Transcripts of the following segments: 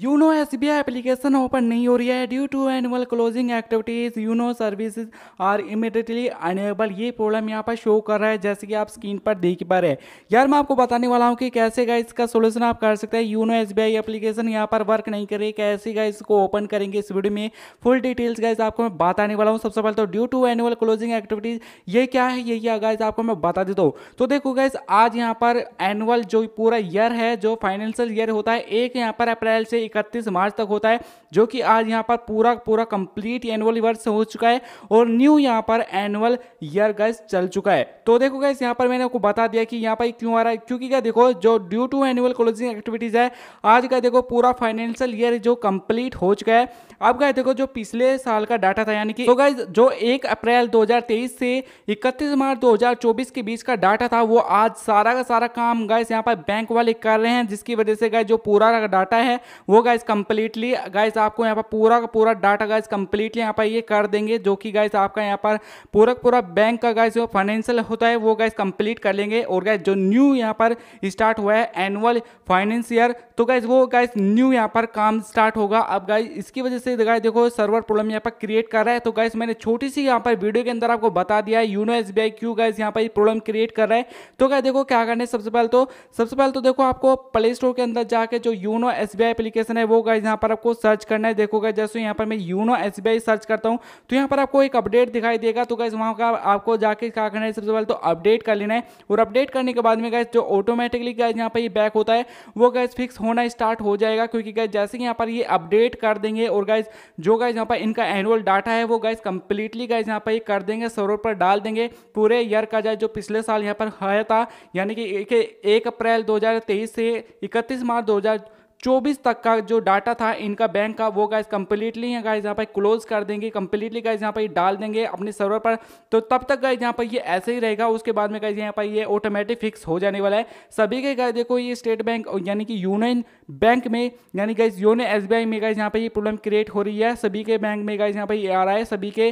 Uno S B I application open नहीं हो रही है due to annual closing activities YONO service are immediately enable ये problem यहाँ पर शो कर रहा है जैसे कि आप स्क्रीन पर देख पा रहे हैं यार मैं आपको बताने वाला हूँ कि कैसे गए इसका सोल्यूशन आप कर सकते हैं YONO S B I application यहाँ पर वर्क नहीं करे कैसे गए इसको ओपन करेंगे इस वीडियो में फुल डिटेल्स गाइज आपको मैं बताने वाला हूँ सबसे पहले तो due to annual closing activities ये क्या है ये क्या गाइज आपको मैं बता देता हूँ तो देखो गाइज आज यहाँ पर एनुअल जो पूरा ईयर है जो फाइनेंशियल ईयर होता है एक यहाँ पर अप्रैल से इकतीस मार्च तक होता है जो कि आज यहाँ पर पूरा पूरा कंप्लीट एनुअल वर्ष हो चुका है और न्यू यहाँ पर एनुअल ईयर गैस चल चुका है तो देखो गैस यहाँ पर मैंने आपको बता दिया कि यहाँ पर क्यों आ रहा है क्योंकि क्या देखो जो due to annual closing activities है आज का देखो पूरा फाइनेंशियल ईयर जो कंप्लीट हो चुका है अब गए देखो जो पिछले साल का डाटा था यानी कि तो गैस जो एक अप्रैल 2023 से 31 मार्च 2024 के बीच का डाटा था वो आज सारा का सारा काम गैस यहाँ पर बैंक वाले कर रहे हैं जिसकी वजह से गए जो पूरा डाटा है वो वो गाइस कंप्लीटली गाइस आपको यहाँ पर पूरा का पूरा डाटा गाइस कंप्लीटली यहाँ पर ये कर देंगे जो कि गाइस आपका यहाँ पर पूरा पूरा बैंक का गाइस जो फाइनेंशियल होता है वो गाइस कंप्लीट कर लेंगे और गाइस जो न्यू यहाँ पर स्टार्ट हुआ है एनुअल फाइनेंस ईयर तो गाइज वो गाइस न्यू यहाँ पर काम स्टार्ट होगा अब गाइज इसकी वजह से गाय देखो सर्वर प्रॉब्लम यहाँ पर क्रिएट कर रहा है तो गाइस मैंने छोटी सी यहाँ पर वीडियो के अंदर आपको बता दिया है यूनो एस बी गाइस यहाँ पर प्रॉब्लम क्रिएट कर रहा है तो गाय देखो क्या करना है सबसे पहले तो सबसे पहले तो देखो आपको प्ले स्टोर के अंदर जाके जो यूनो एस बी एप्लीकेशन है वो गाइज यहाँ पर आपको सर्च करना है देखो गाइज जैसे यहाँ पर मैं यूनो एस सर्च करता हूँ तो यहाँ पर आपको एक अपडेट दिखाई देगा तो गाइज वहाँ का आपको जाके क्या करना है सबसे पहले तो अपडेट कर लेना है और अपडेट करने के बाद में गाइज जो ऑटोमेटिकली गाइज यहाँ पर ये बैक होता है वो गाइज फिक्स होना स्टार्ट हो जाएगा क्योंकि गाइज जैसे कि यहाँ पर ये अपडेट कर देंगे और गाइज जो गाइज यहाँ पर इनका एनुअल डाटा है वो गाइज कंप्लीटली गाइज यहाँ पर ये कर देंगे सरोवर पर डाल देंगे पूरे ईयर का जो पिछले साल यहाँ पर आया था यानी कि एक अप्रैल दो से इकतीस मार्च दो चौबीस तक का जो डाटा था इनका बैंक का वो गाइज कंप्लीटली है गाइज यहाँ पर क्लोज कर देंगे कंप्लीटली गाइज यहाँ पर डाल देंगे अपने सर्वर पर तो तब तक गाइज यहाँ पर ये ऐसे ही रहेगा उसके बाद में गाइज यहाँ पर ये ऑटोमेटिक फिक्स हो जाने वाला है सभी के गाय देखो ये स्टेट बैंक यानी कि यूनियन बैंक में यानी guys YONO S B I में गाइज यहाँ पर ये प्रॉब्लम क्रिएट हो रही है सभी के बैंक में गाइज यहाँ पर ये आ रहा है सभी के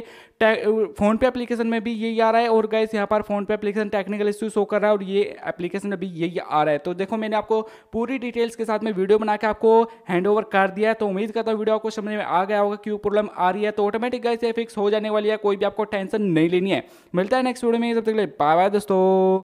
फोन पे एप्लीकेशन में भी यही आ रहा है और गाइज यहाँ पर फोन पे एप्लीकेशन टेक्निकल इश्यू शो कर रहा है और ये एप्लीकेशन अभी यही आ रहा है तो देखो मैंने आपको पूरी डिटेल्स के साथ में वीडियो बना बना के आपको हैंड ओवर कर दिया है तो उम्मीद करता हूँ वीडियो आपको समझ में आ गया होगा क्यों प्रॉब्लम आ रही है तो ऑटोमेटिक गाइस ये फिक्स हो जाने वाली है कोई भी आपको टेंशन नहीं लेनी है मिलता है नेक्स्ट वीडियो में तब तक बाय बाय दोस्तों